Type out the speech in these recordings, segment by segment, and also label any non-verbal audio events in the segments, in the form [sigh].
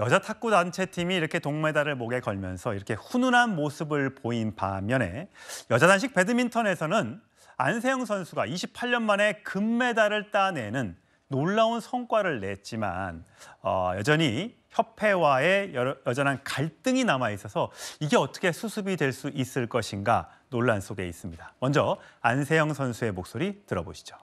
여자 탁구 단체팀이 이렇게 동메달을 목에 걸면서 이렇게 훈훈한 모습을 보인 반면에 여자 단식 배드민턴에서는 안세영 선수가 28년 만에 금메달을 따내는 놀라운 성과를 냈지만 어, 여전히 협회와의 여러, 여전한 갈등이 남아 있어서 이게 어떻게 수습이 될 수 있을 것인가 논란 속에 있습니다. 먼저 안세영 선수의 목소리 들어보시죠.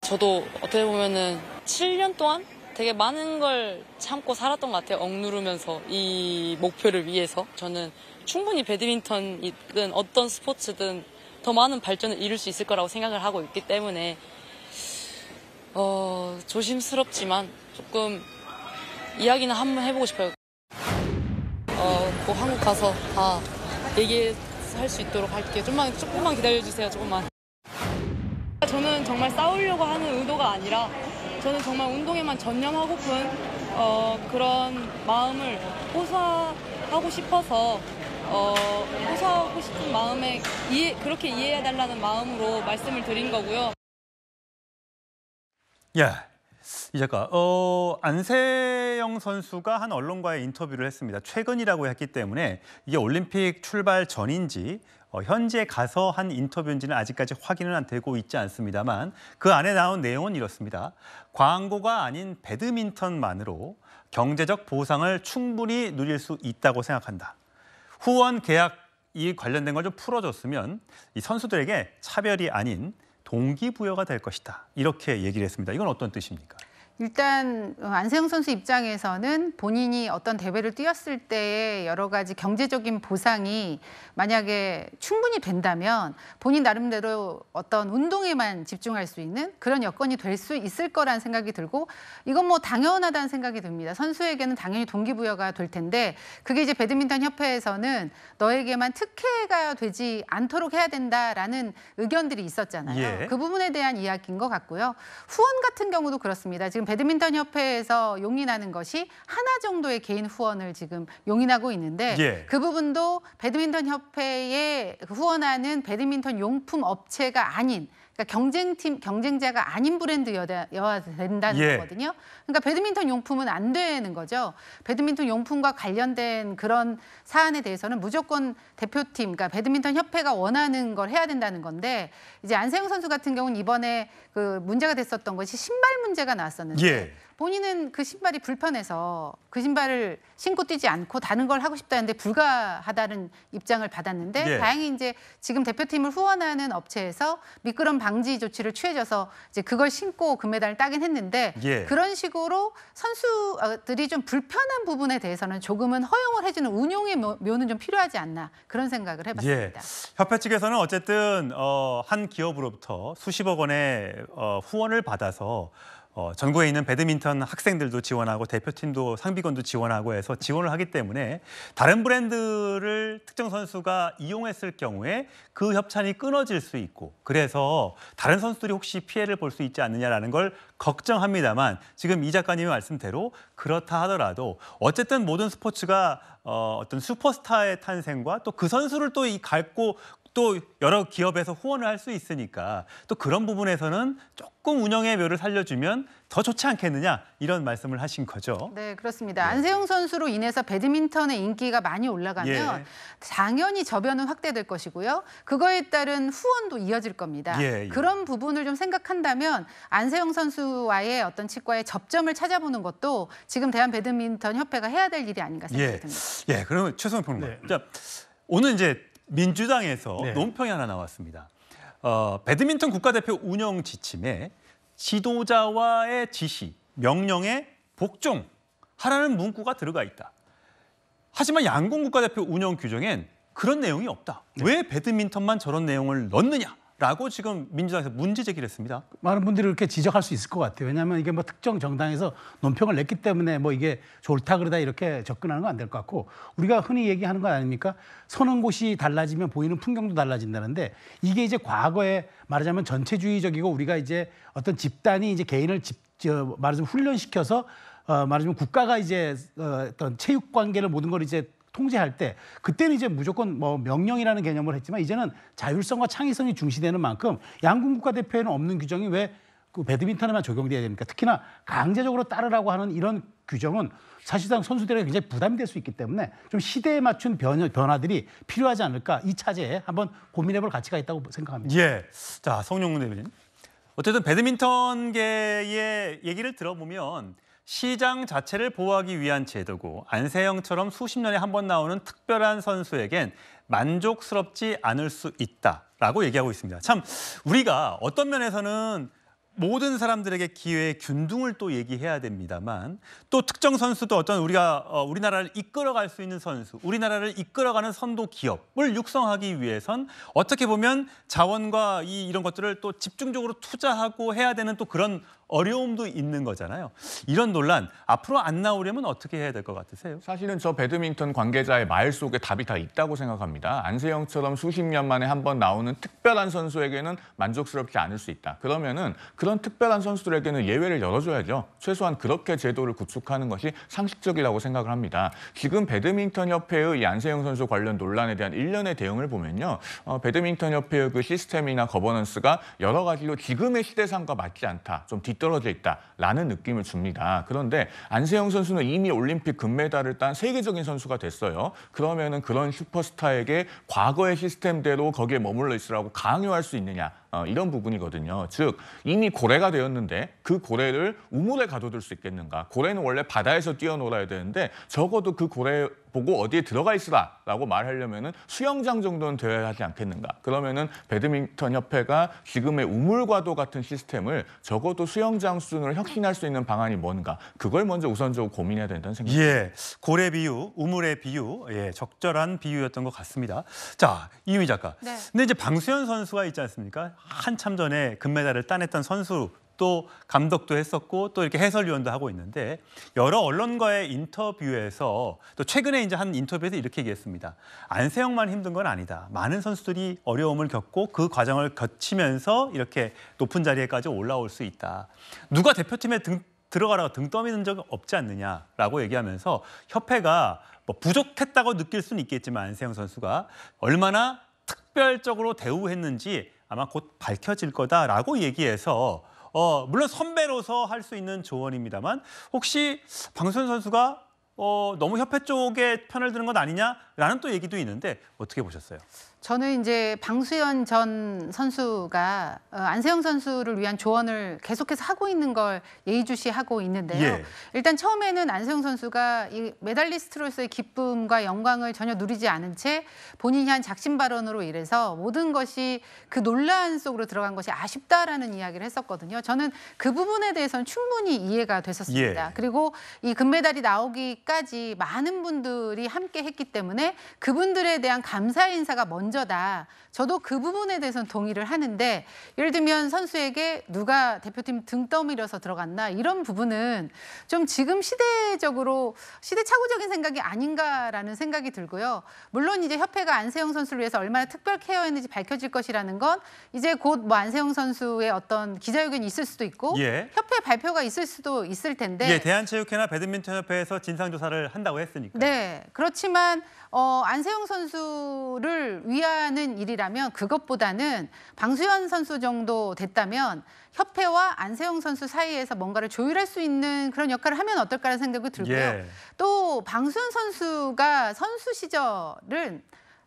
저도 어떻게 보면은 7년 동안 되게 많은 걸 참고 살았던 것 같아요. 억누르면서 이 목표를 위해서 저는 충분히 배드민턴이든 어떤 스포츠든 더 많은 발전을 이룰 수 있을 거라고 생각을 하고 있기 때문에 어, 조심스럽지만 조금 이야기는 한번 해보고 싶어요. 어, 꼭 한국 가서 다 얘기할 수 있도록 할게요. 좀만 조금만 기다려주세요. 조금만. 저는 정말 싸우려고 하는 의도가 아니라 저는 정말 운동에만 전념하고픈 어, 그런 마음을 호사하고 싶어서 어, 호사하고 싶은 마음에 이해, 그렇게 이해해달라는 마음으로 말씀을 드린 거고요. 예, 이 작가, 어, 안세영 선수가 한 언론과의 인터뷰를 했습니다. 최근이라고 했기 때문에 이게 올림픽 출발 전인지 어, 현재 가서 한 인터뷰인지는 아직까지 확인은 안 되고 있지 않습니다만 그 안에 나온 내용은 이렇습니다. 광고가 아닌 배드민턴만으로 경제적 보상을 충분히 누릴 수 있다고 생각한다. 후원 계약 이 관련된 걸 좀 풀어줬으면 이 선수들에게 차별이 아닌 동기부여가 될 것이다. 이렇게 얘기를 했습니다. 이건 어떤 뜻입니까? 일단 어, 안세영 선수 입장에서는 본인이 어떤 대회를 뛰었을 때의 여러 가지 경제적인 보상이 만약에 충분히 된다면 본인 나름대로 어떤 운동에만 집중할 수 있는 그런 여건이 될 수 있을 거란 생각이 들고 이건 뭐 당연하다는 생각이 듭니다. 선수에게는 당연히 동기부여가 될 텐데 그게 이제 배드민턴 협회에서는 너에게만 특혜가 되지 않도록 해야 된다라는 의견들이 있었잖아요. 예. 그 부분에 대한 이야기인 것 같고요. 후원 같은 경우도 그렇습니다. 지금 배드민턴 협회에서 용인하는 것이 하나 정도의 개인 후원을 지금 용인하고 있는데 예. 그 부분도 배드민턴 협회에 후원하는 배드민턴 용품 업체가 아닌 그러니까 경쟁팀 경쟁자가 아닌 브랜드여야 된다는 예. 거거든요. 그러니까 배드민턴 용품은 안 되는 거죠. 배드민턴 용품과 관련된 그런 사안에 대해서는 무조건 대표팀, 그러니까 배드민턴 협회가 원하는 걸 해야 된다는 건데 이제 안세영 선수 같은 경우는 이번에 그 문제가 됐었던 것이 신발 문제가 나왔었는데. 예. 본인은 그 신발이 불편해서 그 신발을 신고 뛰지 않고 다른 걸 하고 싶다는데 불가하다는 입장을 받았는데 네. 다행히 이제 지금 대표팀을 후원하는 업체에서 미끄럼 방지 조치를 취해져서 이제 그걸 신고 금메달을 따긴 했는데 예. 그런 식으로 선수들이 좀 불편한 부분에 대해서는 조금은 허용을 해주는 운용의 묘는 좀 필요하지 않나 그런 생각을 해봤습니다. 예. 협회 측에서는 어쨌든 어, 한 기업으로부터 수십억 원의 어, 후원을 받아서 어, 전국에 있는 배드민턴 학생들도 지원하고 대표팀도 상비권도 지원하고 해서 지원을 하기 때문에 다른 브랜드를 특정 선수가 이용했을 경우에 그 협찬이 끊어질 수 있고 그래서 다른 선수들이 혹시 피해를 볼 수 있지 않느냐라는 걸 걱정합니다만 지금 이 작가님의 말씀대로 그렇다 하더라도 어쨌든 모든 스포츠가 어, 어떤 슈퍼스타의 탄생과 또 그 선수를 또 이 갈고 또 여러 기업에서 후원을 할 수 있으니까 또 그런 부분에서는 조금 운영의 묘를 살려주면 더 좋지 않겠느냐 이런 말씀을 하신 거죠. 네, 그렇습니다. 네. 안세용 선수로 인해서 배드민턴의 인기가 많이 올라가면 예. 당연히 저변은 확대될 것이고요. 그거에 따른 후원도 이어질 겁니다. 예, 예. 그런 부분을 좀 생각한다면 안세용 선수와의 어떤 치과의 접점을 찾아보는 것도 지금 대한 배드민턴 협회가 해야 될 일이 아닌가 생각이 예. 듭니다. 예, 그러면 최성평 평론가. 네. 자, 오늘 이제 민주당에서 네. 논평이 하나 나왔습니다. 어, 배드민턴 국가대표 운영 지침에 지도자와의 지시, 명령에 복종하라는 문구가 들어가 있다. 하지만 양궁 국가대표 운영 규정엔 그런 내용이 없다. 네. 왜 배드민턴만 저런 내용을 넣느냐? 라고 지금 민주당에서 문제 제기를 했습니다. 많은 분들이 그렇게 지적할 수 있을 것 같아요. 왜냐하면 이게 뭐 특정 정당에서 논평을 냈기 때문에 뭐 이게 좋다 그러다 이렇게 접근하는 건 안 될 것 같고 우리가 흔히 얘기하는 건 아닙니까? 서는 곳이 달라지면 보이는 풍경도 달라진다는데 이게 이제 과거에 말하자면 전체주의적이고 우리가 이제 어떤 집단이 이제 개인을 집, 말하자면 훈련시켜서 어, 말하자면 국가가 이제 어, 어떤 체육 관계를 모든 걸 이제 통제할 때 그때는 이제 무조건 뭐 명령이라는 개념을 했지만 이제는 자율성과 창의성이 중시되는 만큼 양국 국가대표에는 없는 규정이 왜 그 배드민턴에만 적용돼야 됩니까? 특히나 강제적으로 따르라고 하는 이런 규정은 사실상 선수들에게 굉장히 부담될 수 있기 때문에 좀 시대에 맞춘 변, 변화들이 필요하지 않을까 이 차제에 한번 고민해볼 가치가 있다고 생각합니다. 예, 자 성룡문 대변인. 어쨌든 배드민턴계의 얘기를 들어보면 시장 자체를 보호하기 위한 제도고 안세영처럼 수십 년에 한 번 나오는 특별한 선수에겐 만족스럽지 않을 수 있다라고 얘기하고 있습니다. 참 우리가 어떤 면에서는 모든 사람들에게 기회의 균등을 또 얘기해야 됩니다만 또 특정 선수도 어떤 우리가 어, 우리나라를 이끌어갈 수 있는 선수, 우리나라를 이끌어가는 선도 기업을 육성하기 위해선 어떻게 보면 자원과 이, 이런 것들을 또 집중적으로 투자하고 해야 되는 또 그런 어려움도 있는 거잖아요. 이런 논란 앞으로 안 나오려면 어떻게 해야 될 것 같으세요? 사실은 저 배드민턴 관계자의 말 속에 답이 다 있다고 생각합니다. 안세영처럼 수십 년 만에 한 번 나오는 특별한 선수에게는 만족스럽지 않을 수 있다. 그러면은 그런 특별한 선수들에게는 예외를 열어줘야죠. 최소한 그렇게 제도를 구축하는 것이 상식적이라고 생각을 합니다. 지금 배드민턴 협회의 안세영 선수 관련 논란에 대한 일련의 대응을 보면요. 어, 배드민턴 협회의 그 시스템이나 거버넌스가 여러 가지로 지금의 시대상과 맞지 않다. 좀 뒤. 뒤떨어져 있다라는 느낌을 줍니다. 그런데 안세영 선수는 이미 올림픽 금메달을 딴 세계적인 선수가 됐어요. 그러면은 그런 슈퍼스타에게 과거의 시스템대로 거기에 머물러 있으라고 강요할 수 있느냐? 어, 이런 부분이거든요. 즉 이미 고래가 되었는데 그 고래를 우물에 가둬둘 수 있겠는가. 고래는 원래 바다에서 뛰어놀아야 되는데 적어도 그 고래 보고 어디에 들어가 있으라라고 말하려면 수영장 정도는 되어야 하지 않겠는가. 그러면은 배드민턴 협회가 지금의 우물과도 같은 시스템을 적어도 수영장 수준으로 혁신할 수 있는 방안이 뭔가 그걸 먼저 우선적으로 고민해야 된다는 생각입니다. 예, 고래 비유, 우물의 비유, 예, 적절한 비유였던 것 같습니다. 자, 이유희 작가. 네. 근데 이제 방수현 선수가 있지 않습니까? 한참 전에 금메달을 따냈던 선수 또 감독도 했었고 또 이렇게 해설위원도 하고 있는데 여러 언론과의 인터뷰에서 또 최근에 이제 한 인터뷰에서 이렇게 얘기했습니다. 안세영만 힘든 건 아니다. 많은 선수들이 어려움을 겪고 그 과정을 거치면서 이렇게 높은 자리에까지 올라올 수 있다. 누가 대표팀에 등, 들어가라고 등 떠미는 적 없지 않느냐라고 얘기하면서 협회가 뭐 부족했다고 느낄 수는 있겠지만 안세영 선수가 얼마나 특별적으로 대우했는지 아마 곧 밝혀질 거다라고 얘기해서 어, 물론 선배로서 할 수 있는 조언입니다만 혹시 방선 선수가 어, 너무 협회 쪽에 편을 드는 건 아니냐라는 또 얘기도 있는데 어떻게 보셨어요? 저는 이제 방수현 전 선수가 어, 안세영 선수를 위한 조언을 계속해서 하고 있는 걸 예의주시하고 있는데요. 예. 일단 처음에는 안세영 선수가 이 메달리스트로서의 기쁨과 영광을 전혀 누리지 않은 채 본인이 한 작심 발언으로 인해서 모든 것이 그 논란 속으로 들어간 것이 아쉽다라는 이야기를 했었거든요. 저는 그 부분에 대해서는 충분히 이해가 됐었습니다. 예. 그리고 이 금메달이 나오기까지 많은 분들이 함께 했기 때문에 그분들에 대한 감사 인사가 먼저 먼저다. 저도 그 부분에 대해서는 동의를 하는데 예를 들면 선수에게 누가 대표팀 등 떠밀어서 들어갔나 이런 부분은 좀 지금 시대적으로 시대착오적인 생각이 아닌가라는 생각이 들고요. 물론 이제 협회가 안세영 선수를 위해서 얼마나 특별 케어했는지 밝혀질 것이라는 건 이제 곧 뭐 안세영 선수의 어떤 기자회견이 있을 수도 있고 예. 협회 발표가 있을 수도 있을 텐데 예, 대한체육회나 배드민턴협회에서 진상조사를 한다고 했으니까 네, 그렇지만 어, 안세영 선수를 위해 동의하는 일이라면 그것보다는 방수현 선수 정도 됐다면 협회와 안세용 선수 사이에서 뭔가를 조율할 수 있는 그런 역할을 하면 어떨까라는 생각이 들고요. 예. 또 방수현 선수가 선수 시절은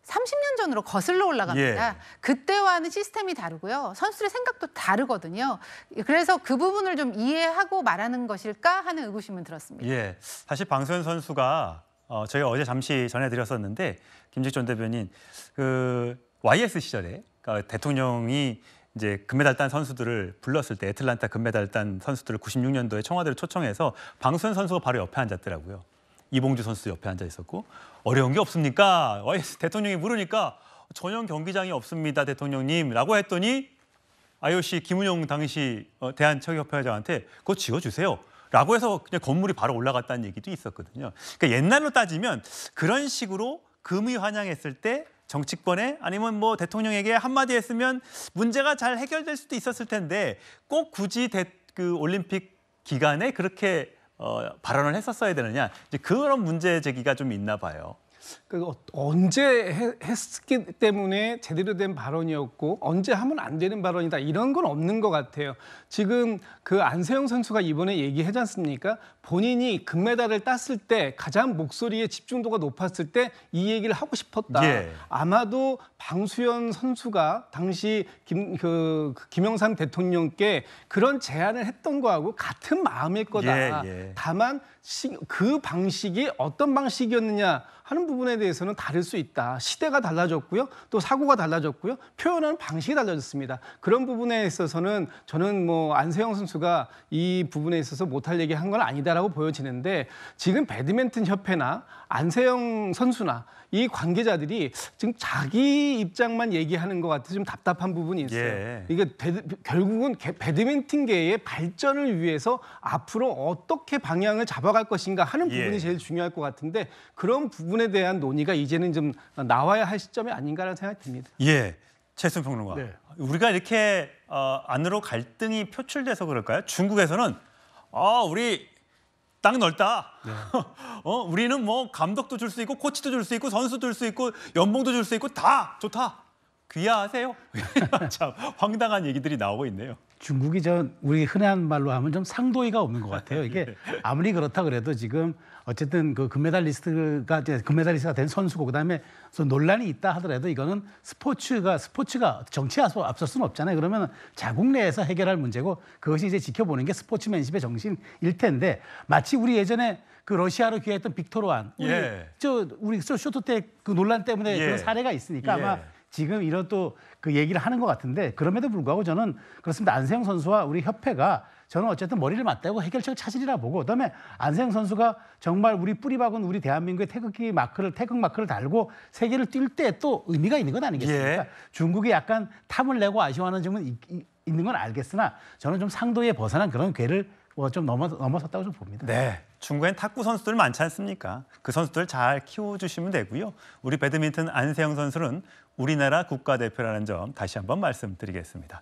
30년 전으로 거슬러 올라갑니다. 예. 그때와는 시스템이 다르고요. 선수의 생각도 다르거든요. 그래서 그 부분을 좀 이해하고 말하는 것일까 하는 의구심은 들었습니다. 예. 사실 방수현 선수가 어, 저희가 어제 잠시 전해드렸었는데 김직전 대변인 그 YS 시절에 그러니까 대통령이 이제 금메달 딴 선수들을 불렀을 때 애틀란타 금메달 딴 선수들을 96년도에 청와대를 초청해서 방수 선수가 바로 옆에 앉았더라고요. 이봉주 선수 옆에 앉아 있었고 어려운 게 없습니까? YS 대통령이 물으니까 전용 경기장이 없습니다, 대통령님라고 했더니 IOC 김은용 당시 어, 대한체육협회장한테 그거 지워주세요. 라고 해서 그냥 건물이 바로 올라갔다는 얘기도 있었거든요. 그러니까 옛날로 따지면 그런 식으로 금의 환영했을 때 정치권에 아니면 뭐 대통령에게 한마디 했으면 문제가 잘 해결될 수도 있었을 텐데 꼭 굳이 대, 그 올림픽 기간에 그렇게 어, 발언을 했었어야 되느냐 이제 그런 문제 제기가 좀 있나 봐요. 그 어, 언제 했기 때문에 제대로 된 발언이었고 언제 하면 안 되는 발언이다 이런 건 없는 것 같아요. 지금 그 안세영 선수가 이번에 얘기하지 않습니까? 본인이 금메달을 땄을 때 가장 목소리에 집중도가 높았을 때 이 얘기를 하고 싶었다. 예. 아마도 방수현 선수가 당시 김, 그, 그, 김영삼 대통령께 그런 제안을 했던 거하고 같은 마음일 거다. 예, 예. 다만 시, 그 방식이 어떤 방식이었느냐 하는 부분에 대해서는 다를 수 있다. 시대가 달라졌고요. 또 사고가 달라졌고요. 표현하는 방식이 달라졌습니다. 그런 부분에 있어서는 저는 뭐 안세영 선수가 이 부분에 있어서 못할 얘기 한 건 아니다라고 보여지는데 지금 배드민턴 협회나 안세영 선수나 이 관계자들이 지금 자기 입장만 얘기하는 것 같아서 좀 답답한 부분이 있어요. 예. 이게 배드, 결국은 배드민턴계의 발전을 위해서 앞으로 어떻게 방향을 잡아갈 것인가 하는 예. 부분이 예. 제일 중요할 것 같은데 그런 부분에 대해 대한 논의가 이제는 좀 나와야 할 시점이 아닌가라는 생각이 듭니다. 예. 최순 평론가. 네. 우리가 이렇게 어, 안으로 갈등이 표출돼서 그럴까요? 중국에서는 아, 우리 땅 넓다. 네. [laughs] 어, 우리는 뭐 감독도 줄 수 있고 코치도 줄 수 있고 선수줄수 있고 연봉도 줄 수 있고 다 좋다. 귀하하세요. [laughs] 참 황당한 얘기들이 나오고 있네요. 중국이 저 우리 흔한 말로 하면 좀 상도의가 없는 것 같아요. 이게 [laughs] 아무리 그렇다 그래도 지금 어쨌든 그 금메달리스트가 이제 금메달리스트가 된 선수고 그다음에 논란이 있다 하더라도 이거는 스포츠가 스포츠가 정치에 앞설 수는 없잖아요. 그러면 자국 내에서 해결할 문제고 그것이 이제 지켜보는 게 스포츠맨십의 정신일 텐데 마치 우리 예전에 그 러시아로 귀했던 빅토르완 우리 예. 저 우리 쇼트 때그 논란 때문에 예. 그런 사례가 있으니까 예. 아마 예. 지금 이런 또 그 얘기를 하는 것 같은데 그럼에도 불구하고 저는 그렇습니다. 안세영 선수와 우리 협회가 저는 어쨌든 머리를 맞대고 해결책을 찾으리라 보고 그다음에 안세영 선수가 정말 우리 뿌리박은 우리 대한민국의 태극기 마크를 태극 마크를 달고 세계를 뛸 때 또 의미가 있는 것 아니겠습니까? 예. 중국이 약간 탐을 내고 아쉬워하는 점은 이, 이, 있는 건 알겠으나 저는 좀 상도에 벗어난 그런 괴를 뭐좀 넘어, 넘어섰다고 좀 봅니다. 네. 중국엔 탁구 선수들 많지 않습니까? 그 선수들 잘 키워주시면 되고요. 우리 배드민턴 안세영 선수는 우리나라 국가대표라는 점 다시 한번 말씀드리겠습니다.